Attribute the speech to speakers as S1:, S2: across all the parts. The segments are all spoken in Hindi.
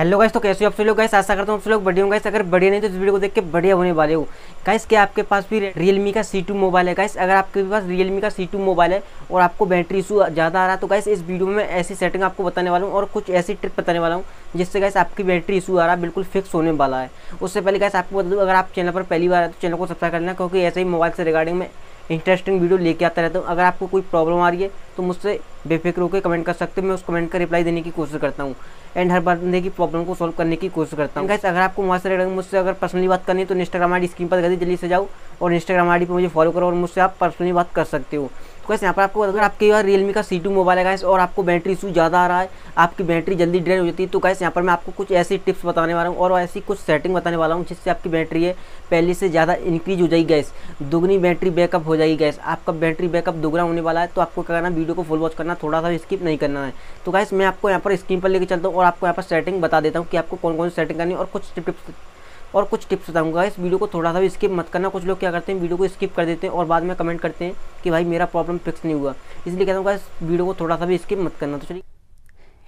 S1: हेलो गाइस तो कैसे हो आप सभी लोग गाइस आशा करता हूँ आप सब लोग बढ़िया गाइस अगर बढ़िया नहीं तो इस वीडियो को देख के बढ़िया होने वाले हो गाइस क्या आपके पास भी रियलमी का सी टू मोबाइल है गाइस अगर आपके पास रियलमी का सी टू मोबाइल है और आपको बैटरी इशू ज़्यादा आ रहा है तो गाइस इस वीडियो में ऐसी सेटिंग आपको बताने वाला हूँ और कुछ ऐसी ट्रिक बताने वाला हूँ जिससे गैस आपकी बैटरी इशू आ रहा है बिल्कुल फिक्स होने वाला है उससे पहले गैस आपको बता दूँ अगर आप चैनल पर पहली बार आए तो चैनल को सब्सक्राइब करना क्योंकि ऐसे ही मोबाइल से रिगार्डिंग में इंटरेस्टिंग वीडियो लेके आता रहता हूँ अगर आपको कोई प्रॉब्लम आ रही है तो मुझसे बेफिक्र होकर कमेंट कर सकते हो मैं उस कमेंट का रिप्लाई देने की कोशिश करता हूँ एंड हर बंदे की प्रॉब्लम को सॉल्व करने की कोशिश करता हूँ अगर आपको वहाँ से मुझसे अगर पर्सनली बात करनी है तो इंस्टाग्राम आई स्क्रीन पर जल्दी जल्दी से जाओ और इंस्टाग्राम आई पर मुझे फॉलो करो और मुझसे आप पर्सनली बात कर सकते हो कैसे यहाँ पर आपको अगर आपके यहाँ रियलमी का सी टू मोबाइल है गैस और आपको बैटरी इशू ज़्यादा आ रहा है आपकी बैटरी जल्दी ड्रेन हो जाती है तो गैस यहाँ पर मैं आपको कुछ ऐसी टिप्स बताने वाला हूँ और ऐसी कुछ सेटिंग बताने वाला हूँ जिससे आपकी बैटरी है पहले से ज़्यादा इंक्रीज हो जाएगी गैस दुगनी बैटरी बैकअप हो जाएगी गैस आपका बैटरी बैकअप दुगना होने वाला है तो आपको क्या करना वीडियो को फुल वॉच करना थोड़ा सा स्किप नहीं करना है तो गैस मैं आपको यहाँ पर स्क्रीन पर लेकर चलता हूँ और आपको यहाँ पर सेटिंग बता देता हूँ कि आपको कौन कौन सी सेटिंग करनी है और कुछ टिप्स और कुछ टिप्स बताऊंगा इस वीडियो को थोड़ा सा भी स्किप मत करना कुछ लोग क्या करते हैं वीडियो को स्किप कर देते हैं और बाद में कमेंट करते हैं कि भाई मेरा प्रॉब्लम फिक्स नहीं हुआ इसलिए कहता हूँ इस वीडियो को थोड़ा सा भी स्किप मत करना तो चलिए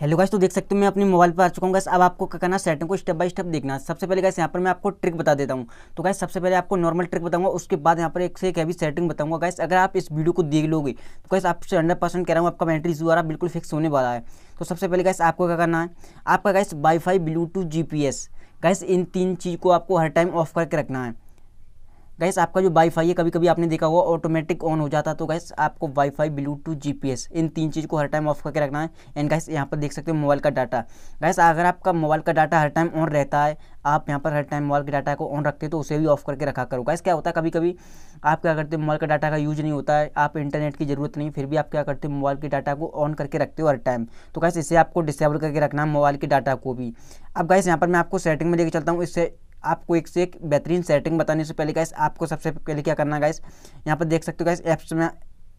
S1: हेलो गाइस तो देख सकते हो मैं अपने मोबाइल पर आ चुका हूँ गैस अब आपको क्या करना सेटिंग को स्टेप बाय स्टेप देखना सबसे पहले गैस यहाँ पर मैं आपको ट्रिक बता देता हूँ तो गैस सबसे पहले आपको नॉर्मल ट्रिक बताऊंगा उसके बाद यहाँ पर एक से एक हैवी सेटिंग बताऊंगा गैस अगर आप इस वीडियो को देख लोगे तो गैस आपसे हंड्रेड परसेंट कह रहा हूँ आपका बैटरी जो बिल्कुल फिक्स होने वाला है तो सबसे पहले गैस आपको क्या करना है आपका गैस वाईफाई ब्लूटूथ जी गैस इन तीन चीज़ को आपको हर टाइम ऑफ करके रखना है गैस आपका जो वाईफाई है कभी कभी आपने देखा होगा ऑटोमेटिक ऑन हो जाता तो गैस आपको वाईफाई ब्लूटूथ जीपीएस इन तीन चीज़ को हर टाइम ऑफ करके रखना है एंड गैस यहाँ पर देख सकते हो मोबाइल का डाटा गैस अगर आपका मोबाइल का डाटा हर टाइम ऑन रहता है आप यहाँ पर हर टाइम मोबाइल के डाटा को ऑन रखते हो तो उसे भी ऑफ करके रखा करो गैस क्या होता है कभी कभी आप क्या करते हो मोबाइल का डाटा का यूज नहीं होता है आप इंटरनेट की ज़रूरत नहीं फिर भी आप क्या करते हो मोबाइल के डाटा को ऑन करके रखते हो हर टाइम तो गैस इसे आपको डिसेबल करके रखना है मोबाइल के डाटा को भी अब गैस यहाँ पर मैं आपको सेटिंग में लेकर चलता हूँ इससे आपको एक से एक बेहतरीन सेटिंग बताने से पहले गाइस आपको सबसे पहले क्या करना गाइस यहाँ पर देख सकते हो गाइस ऐप्स में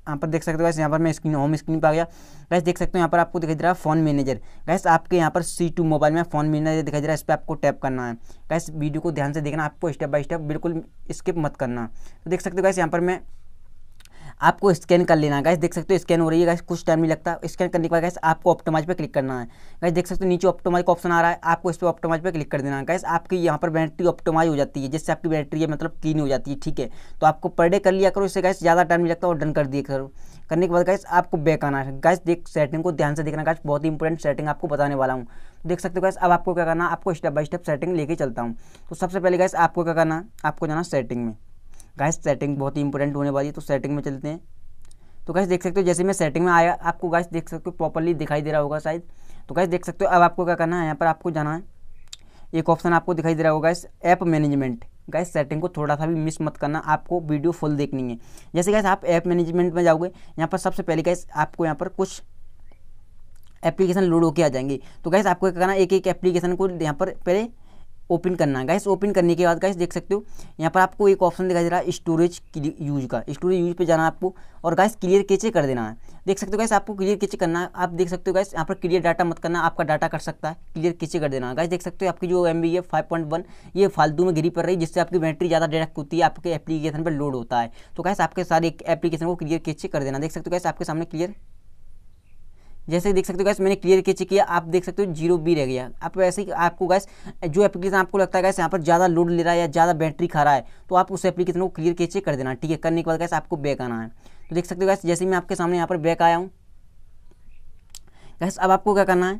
S1: यहाँ पर देख सकते हो गाइस यहाँ पर मैं स्क्रीन होम स्क्रीन पर आ गया गैस देख सकते हो यहाँ पर आपको दिखाई दे रहा है फोन मैनेजर गैस आपके यहाँ पर सी टू मोबाइल में फोन मैनेजर दिखाई दे रहा है इस पर आपको टैप करना है गैस वीडियो को ध्यान से देखना आपको स्टेप बाय स्टेप बिल्कुल स्किप मत करना तो देख सकते हो गाइस यहाँ पर मैं आपको स्कैन कर लेना है देख सकते हो स्कैन हो रही है गैस कुछ टाइम नहीं लगता स्कैन करने के बाद गैस आपको ऑप्टोमाइज पर क्लिक करना है गैस देख सकते हो नीचे ऑप्टोमाइज का ऑप्शन आ रहा है आपको इस पर ऑप्टोमाइज पर क्लिक कर देना है गैस आपकी यहाँ पर बैटरी ऑप्टोमाइज हो जाती है जिससे आपकी बैटरी है मतलब क्लीन हो जाती है ठीक है तो आपको पर डे कर लिया करो इससे गैस ज़्यादा टाइम नहीं लगता और डन कर दिया करो करने के बाद गैस आपको बैक आना है गैस देख सेटिंग को ध्यान से देखना गैस बहुत ही इंपॉर्टेंट सेटिंग आपको बताने वाला हूँ देख सकते हो गैस अब आपको क्या करना आपको स्टेप बाय स्टेप सेटिंग लेके चलता हूँ तो सबसे पहले गैस आपको क्या करना आपको जाना सेटिंग में गैस सेटिंग बहुत ही इंपॉर्टेंट होने वाली है तो सेटिंग में चलते हैं तो गैस देख सकते हो जैसे मैं सेटिंग में आया आपको गैस देख सकते हो प्रॉपरली दिखाई दे रहा होगा शायद तो गैस देख सकते हो अब आपको क्या करना है यहाँ पर आपको जाना है एक ऑप्शन आपको दिखाई दे रहा होगा guys app management guys setting को थोड़ा सा भी मिस मत करना आपको वीडियो फुल देखनी है जैसे गैस आप ऐप मैनेजमेंट में जाओगे यहाँ पर सबसे पहले गैस आपको यहाँ पर कुछ एप्लीकेशन लोड होके आ जाएंगे तो गैस आपको क्या करना एक एक एप्लीकेशन को यहाँ पर पहले ओपन करना है गाइस ओपन करने के बाद गाइस देख सकते हो यहाँ पर आपको एक ऑप्शन दिखाई दे रहा है स्टोरेज यूज का स्टोरेज यूज पे जाना आपको और गाइस क्लियर कैचे कर देना है देख सकते हो गाइस आपको क्लियर कैचे करना है आप देख सकते हो गाइस यहाँ पर क्लियर डाटा मत करना आपका डाटा कर सकता है क्लियर कैचे कर देना है गाइस देख सकते हो आपकी जो एम बी है फाइव पॉइंट वन ये फालतू में गिरी पड़ रही है जिससे आपकी बैटरी ज़्यादा डायरेक्ट होती है आपके एप्लीकेशन पर लोड होता है तो गैस आपके सारे एप्लीकेशन को क्लियर केचे कर देना देख सकते हो गैस आपके सामने क्लियर जैसे देख सकते हो गैस मैंने क्लियर कैसे किया आप देख सकते हो जीरो बी रह गया आप वैसे ही आपको गैस जो एप्लीकेशन आपको लगता है गैस यहाँ पर ज़्यादा लोड ले रहा है या ज़्यादा बैटरी खा रहा है तो आप उस एप्लीकेशन को क्लियर कैसे कर देना ठीक है करने के बाद गैस आपको बैक आना है तो देख सकते हो गैस जैसे मैं आपके सामने यहाँ पर बैक आया हूँ गैस अब आपको क्या करना है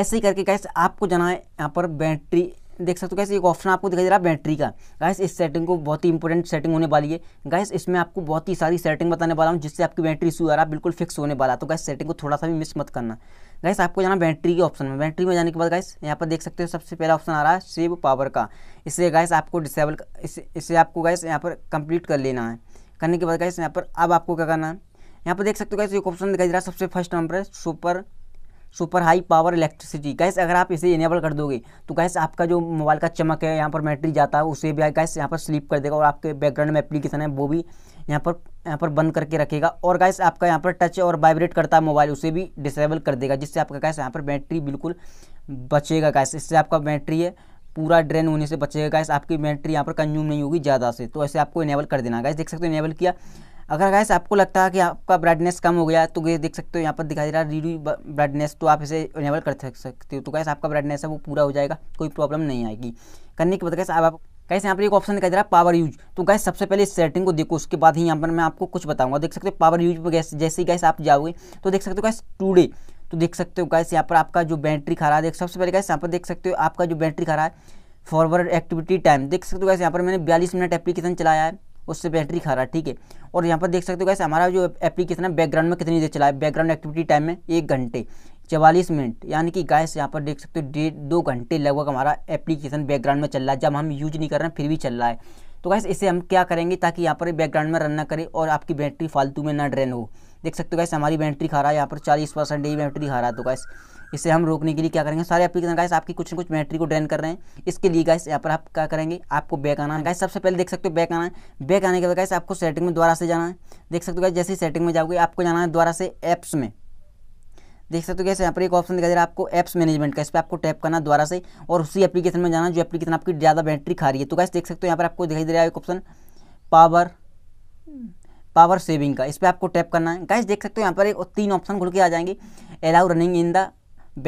S1: ऐसे ही करके गैस आपको जाना है यहाँ पर बैटरी देख सकते हो गैस एक ऑप्शन आपको दिखाई दे रहा है बैटरी का गैस इस सेटिंग को बहुत ही इंपॉर्टेंट सेटिंग होने वाली है गैस इसमें आपको बहुत ही सारी सेटिंग बताने वाला हूँ जिससे आपकी बैटरी इशू आ रहा है बिल्कुल फिक्स होने वाला तो गैस सेटिंग को थोड़ा सा भी मिस मत करना गैस आपको जाना बैटरी के ऑप्शन में बैटरी में जाने के बाद गैस यहाँ पर देख सकते हो सबसे पहला ऑप्शन आ रहा है सेव पावर का इसे गैस आपको डिसेबल इसे इसे आपको गैस यहाँ पर कंप्लीट कर लेना है करने के बाद गैस यहाँ पर अब आपको क्या करना है यहाँ पर देख सकते हो गैस एक ऑप्शन दिखाई दे रहा है सबसे फर्स्ट नंबर है super super high power electricity guys अगर आप इसे इनेबल कर दोगे तो गैस आपका जो मोबाइल का चमक है यहाँ पर बैटरी जाता है उसे भी गैस यहाँ पर स्लीप कर देगा और आपके बैकग्राउंड में एप्लीकेशन है वो भी यहाँ पर यहाँ पर बंद करके रखेगा और गैस आपका यहाँ पर टच और वाइब्रेट करता है मोबाइल उसे भी डिसेबल कर देगा जिससे आपका गैस यहाँ पर बैटरी बिल्कुल बचेगा गैस इससे आपका बैटरी है पूरा ड्रेन होने से बचेगा गैस आपकी बैटरी यहाँ पर कंज्यूम नहीं होगी ज़्यादा से तो ऐसे आपको इनेबल कर देना गैस देख सकते हो इनेबल किया अगर गैस आपको लगता है कि आपका ब्राइटनेस कम हो गया तो ये देख सकते हो यहाँ पर दिखाई दे रहा है रीडू ब्राइटनेस तो आप इसे इनेबल कर सकते हो तो गैस आपका ब्राइटनेस है वो पूरा हो जाएगा कोई प्रॉब्लम नहीं आएगी करने के बाद गैस आप कैसे यहाँ पर एक ऑप्शन दिखाई दे रहा है पावर यूज तो गैस सबसे पहले इस सेटिंग को देखो उसके बाद ही यहाँ पर मैं आपको कुछ बताऊँगा देख सकते हो पावर यूज पर गैस जैसे ही गैस आप जाओगे तो देख सकते हो गैस टूडे तो देख सकते हो गैस यहाँ पर आपका जो बैटरी खा रहा है देख सबसे पहले गैस यहाँ पर देख सकते हो आपका जो बैटरी खा रहा है फॉरवर्ड एक्टिविटी टाइम देख सकते हो गैस यहाँ पर मैंने बयालीस मिनट एप्लीकेशन चलाया है उससे बैटरी खा रहा है ठीक है और यहाँ पर देख सकते हो गैस हमारा जो एप्लीकेशन है बैकग्राउंड में कितनी देर चला है बैकग्राउंड एक्टिविटी टाइम में एक घंटे चवालीस मिनट यानी कि गैस यहाँ पर देख सकते हो डेढ़ दो घंटे लगभग हमारा एप्लीकेशन बैकग्राउंड में चल रहा है जब हम यूज नहीं कर रहे हैं फिर भी चल रहा है तो गैस इसे हम क्या करेंगे ताकि यहाँ पर बैकग्राउंड में रन ना करें और आपकी बैटरी फालतू में ना ड्रेन हो देख सकते हो गैस हमारी बैटरी खा रहा है यहाँ पर चालीस परसेंट ही बैटरी खा रहा है तो गैस इसे हम रोकने के लिए क्या करेंगे सारे एप्लीकेशन गाइस आपकी कुछ ना कुछ बैटरी को ड्रेन कर रहे हैं इसके लिए गाइस यहाँ पर आप क्या करेंगे आपको बैक आना है गाइस सबसे पहले देख सकते हो बैक आना है बैक आने के बाद गाइस आपको सेटिंग में दोबारा से जाना है देख सकते हो गाइस जैसे ही सेटिंग में जाओगे आपको जाना है दोबारा से ऐप्स में देख सकते हो कैसे यहाँ पर एक ऑप्शन दिखाई दे रहा है आपको एप्स मैनेजमेंट का इस पर आपको टैप करना द्वारा से और उसी एप्लीकेशन में जाना जो एप्लीकेशन आपकी ज़्यादा बैटरी खा रही है तो गाइस देख सकते हो यहाँ पर आपको दिखाई दे रहा है एक ऑप्शन पावर पावर सेविंग का इस पर आपको टैप करना है गाइस देख सकते हो यहाँ पर एक तीन ऑप्शन खुल के आ जाएंगे allow running in the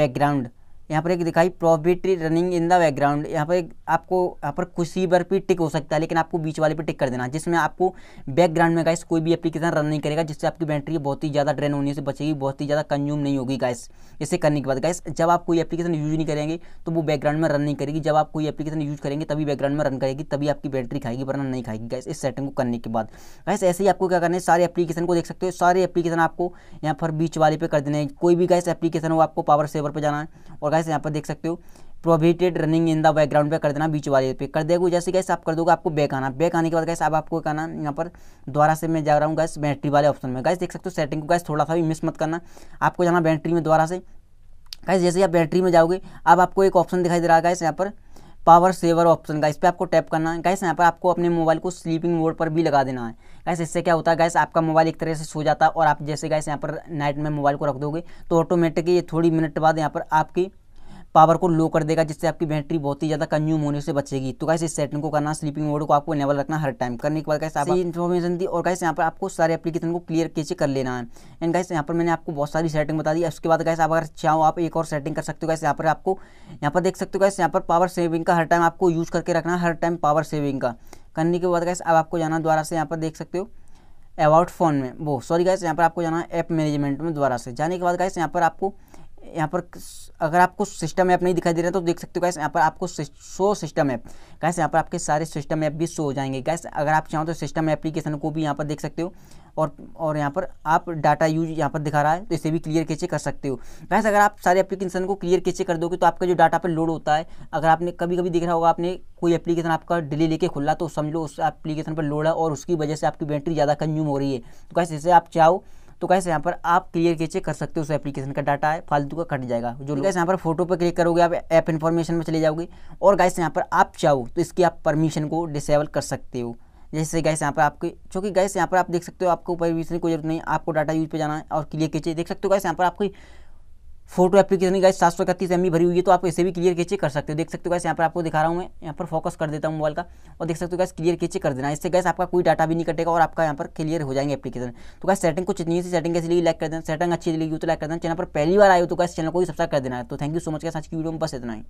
S1: background यहाँ पर एक दिखाई prohibited running in the background यहाँ पर एक आपको यहाँ पर किसी पर भी टिक हो सकता है लेकिन आपको बीच वाले पे टिक कर देना जिसमें आपको बैकग्राउंड में गाइस कोई भी एप्लीकेशन रन नहीं करेगा जिससे आपकी बैटरी बहुत ही ज़्यादा ड्रेन होने से बचेगी बहुत ही ज़्यादा कंज्यूम नहीं होगी गाइस इसे करने के बाद गाइस जब आप कोई एप्लीकेशन यूज नहीं करेंगे तो वो बैकग्राउंड में रन नहीं करेगी जब आप कोई एप्लीकेशन यूज करेंगे तभी बैकग्राउंड में रन करेगी तभी आपकी बैटरी खाएगी वरना नहीं खाएगी गाइस इस सेटिंग को करने के बाद गाइस ऐसे ही आपको क्या करना है सारे एप्लीकेशन को देख सकते हो सारे एप्लीकेशन आपको यहाँ पर बीच वाले पे कर देने कोई भी गाइस एप्लीकेशन हो आपको पावर सेवर पर जाना है और गैस यहाँ पर देख सकते हो prohibited running in the background पे कर देना बीच वाले पे कर देगा जैसे गैस आप कर दोगे आपको बैक आना बैक आने के बाद गैस आप आपको कहना यहाँ पर दोबारा से मैं जा रहा हूँ गैस बैटरी वाले ऑप्शन में गैस देख सकते हो सेटिंग को गैस थोड़ा सा भी मिस मत करना आपको जाना बैटरी में दोबारा से गैस जैसे आप बैटरी में जाओगे अब आपको एक ऑप्शन दिखाई दे रहा है गैस यहाँ पर पावर सेवर ऑप्शन का इस पर आपको टैप करना है गैस यहाँ पर आपको अपने मोबाइल को स्लीपिंग मोड पर भी लगा देना है गैस इससे क्या होता है गैस आपका मोबाइल एक तरह से सो जाता है और आप जैसे गैस यहाँ पर नाइट में मोबाइल को रख दोगे तो ऑटोमेटिकली ये थोड़ी मिनट बाद यहाँ पर आपकी पावर को लो कर देगा जिससे आपकी बैटरी बहुत ही ज़्यादा कंज्यूम होने से बचेगी तो कैसे इस सेटिंग को करना स्लीपिंग मोड को आपको इनेबल रखना हर टाइम करने के बाद कैसे आपको इन्फॉर्मेशन दी और कैसे यहाँ पर आपको सारे एप्लीकेशन को क्लियर कैसे कर लेना है एंड कैसे यहाँ पर मैंने आपको बहुत सारी सेटिंग बता दी उसके बाद कैसे आप अगर चाहो आप एक और सेटिंग कर सकते हो कैसे यहाँ पर आपको यहाँ पर देख सकते हो कैसे यहाँ पर पावर सेविंग का हर टाइम आपको यूज़ करके रखना हर टाइम पावर सेविंग का करने के बाद कैसे अब आपको जाना द्वारा से यहाँ पर देख सकते हो अबाउट फ़ोन में वो सॉरी कैसे यहाँ पर आपको जाना ऐप मैनेजमेंट में द्वारा से जाने के बाद गैस यहाँ पर आपको यहाँ पर अगर आपको सिस्टम ऐप नहीं दिखाई दे रहा तो देख सकते हो कैसे यहाँ पर आपको शो सिस्टम ऐप कैसे यहाँ पर आपके सारे सिस्टम ऐप भी शो हो जाएंगे कैसे अगर आप चाहो तो सिस्टम एप्लीकेशन को भी यहाँ पर देख सकते हो और और यहाँ पर आप डाटा यूज यहाँ पर दिखा रहा है तो इसे भी क्लियर कैसे कर सकते हो कैसे अगर आप सारे एप्लीकेशन को क्लियर कैसे कर दोगे तो आपका जो डाटा पर लोड होता है अगर आपने कभी कभी देख रहा होगा आपने कोई एप्लीकेशन आपका डिले लेके खुला तो समझ लो उस एप्लीकेशन पर लोड है और उसकी वजह से आपकी बैटरी ज़्यादा कंज्यूम हो रही है तो कैसे इसे आप चाहो तो कैसे यहाँ पर आप क्लियर कीचे कर सकते हो उस एप्लीकेशन का डाटा है फालतू का कट जाएगा जो गैस यहाँ पर फोटो पर क्लिक करोगे आप ऐप इन्फॉर्मेशन में चले जाओगे और गैस यहाँ पर आप चाहो तो इसकी आप परमिशन को डिसेबल कर सकते हो जैसे गैस यहाँ पर आपके क्योंकि गैस यहाँ पर आप देख सकते हो आपको परमिशन की कोई जरूरत नहीं आपको डाटा यूज पे जाना है और क्लियर कीचे देख सकते हो गैस यहाँ पर आपकी फोटो एप्लीकेशन गाइस सात सौ इकतीस एम भरी हुई है तो आप इसे भी क्लियर कैचे कर सकते हो देख सकते हो गैस यहाँ पर आपको दिखा रहा हूँ मैं यहाँ पर फोकस कर देता हूँ मोबाइल का और देख सकते हो गैस क्लियर कैचे कर देना इससे गैस आपका कोई डाटा भी नहीं कटेगा और आपका यहाँ पर क्लियर हो जाएंगे एप्लीकेशन तो गैस सेटिंग कुछ इतनी सी सेटिंग कैसे लाइक कर देना सेटिंग अच्छी लगी तो लाइक कर देना चैनल पर पहली बार आयो तो गैस चैनल को ही सब्सक्राइब कर देना है तो thank you so much guys आज की वीडियो में बस इतना ही